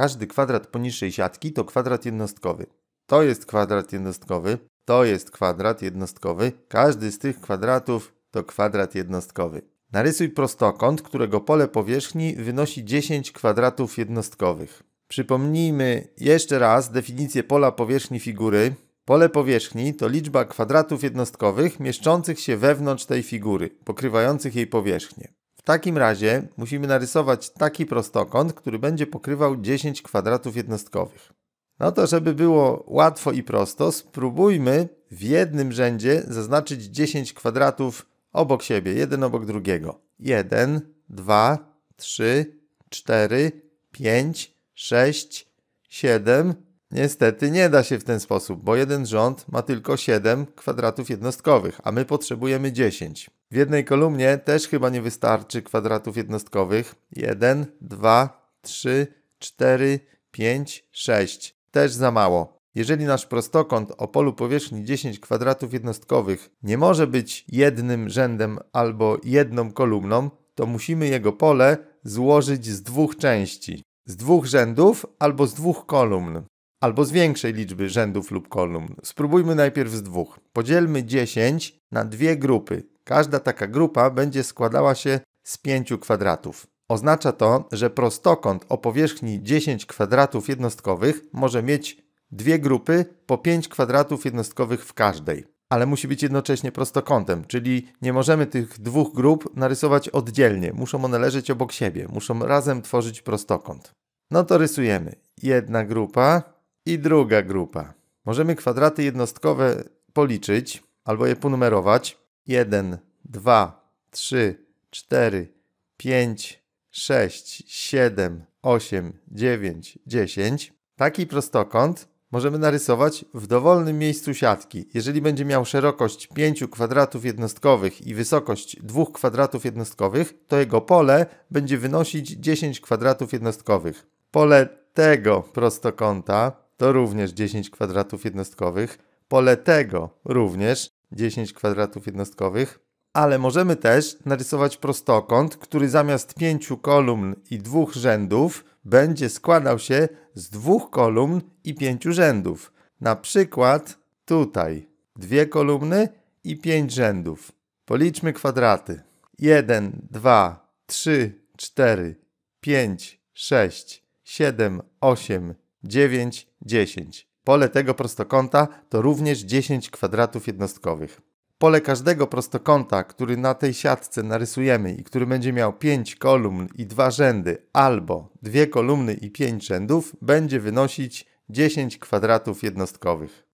Każdy kwadrat poniższej siatki to kwadrat jednostkowy. To jest kwadrat jednostkowy, to jest kwadrat jednostkowy. Każdy z tych kwadratów to kwadrat jednostkowy. Narysuj prostokąt, którego pole powierzchni wynosi 10 kwadratów jednostkowych. Przypomnijmy jeszcze raz definicję pola powierzchni figury. Pole powierzchni to liczba kwadratów jednostkowych mieszczących się wewnątrz tej figury, pokrywających jej powierzchnię takim razie musimy narysować taki prostokąt, który będzie pokrywał 10 kwadratów jednostkowych. No to żeby było łatwo i prosto, spróbujmy w jednym rzędzie zaznaczyć 10 kwadratów obok siebie, jeden obok drugiego. 1, 2, 3, 4, 5, 6, 7, Niestety nie da się w ten sposób, bo jeden rząd ma tylko 7 kwadratów jednostkowych, a my potrzebujemy 10. W jednej kolumnie też chyba nie wystarczy kwadratów jednostkowych. 1, 2, 3, 4, 5, 6. Też za mało. Jeżeli nasz prostokąt o polu powierzchni 10 kwadratów jednostkowych nie może być jednym rzędem albo jedną kolumną, to musimy jego pole złożyć z dwóch części. Z dwóch rzędów albo z dwóch kolumn albo z większej liczby rzędów lub kolumn. Spróbujmy najpierw z dwóch. Podzielmy 10 na dwie grupy. Każda taka grupa będzie składała się z 5 kwadratów. Oznacza to, że prostokąt o powierzchni 10 kwadratów jednostkowych może mieć dwie grupy po 5 kwadratów jednostkowych w każdej. Ale musi być jednocześnie prostokątem, czyli nie możemy tych dwóch grup narysować oddzielnie. Muszą one leżeć obok siebie, muszą razem tworzyć prostokąt. No to rysujemy. Jedna grupa, i druga grupa. Możemy kwadraty jednostkowe policzyć albo je ponumerować. 1, 2, 3, 4, 5, 6, 7, 8, 9, 10. Taki prostokąt możemy narysować w dowolnym miejscu siatki. Jeżeli będzie miał szerokość 5 kwadratów jednostkowych i wysokość 2 kwadratów jednostkowych, to jego pole będzie wynosić 10 kwadratów jednostkowych. Pole tego prostokąta to również 10 kwadratów jednostkowych. Pole tego również 10 kwadratów jednostkowych. Ale możemy też narysować prostokąt, który zamiast pięciu kolumn i dwóch rzędów będzie składał się z dwóch kolumn i pięciu rzędów. Na przykład tutaj dwie kolumny i pięć rzędów. Policzmy kwadraty. 1, 2, 3, 4, 5, 6, 7, 8, 9, 10. Pole tego prostokąta to również 10 kwadratów jednostkowych. Pole każdego prostokąta, który na tej siatce narysujemy i który będzie miał 5 kolumn i 2 rzędy albo 2 kolumny i 5 rzędów będzie wynosić 10 kwadratów jednostkowych.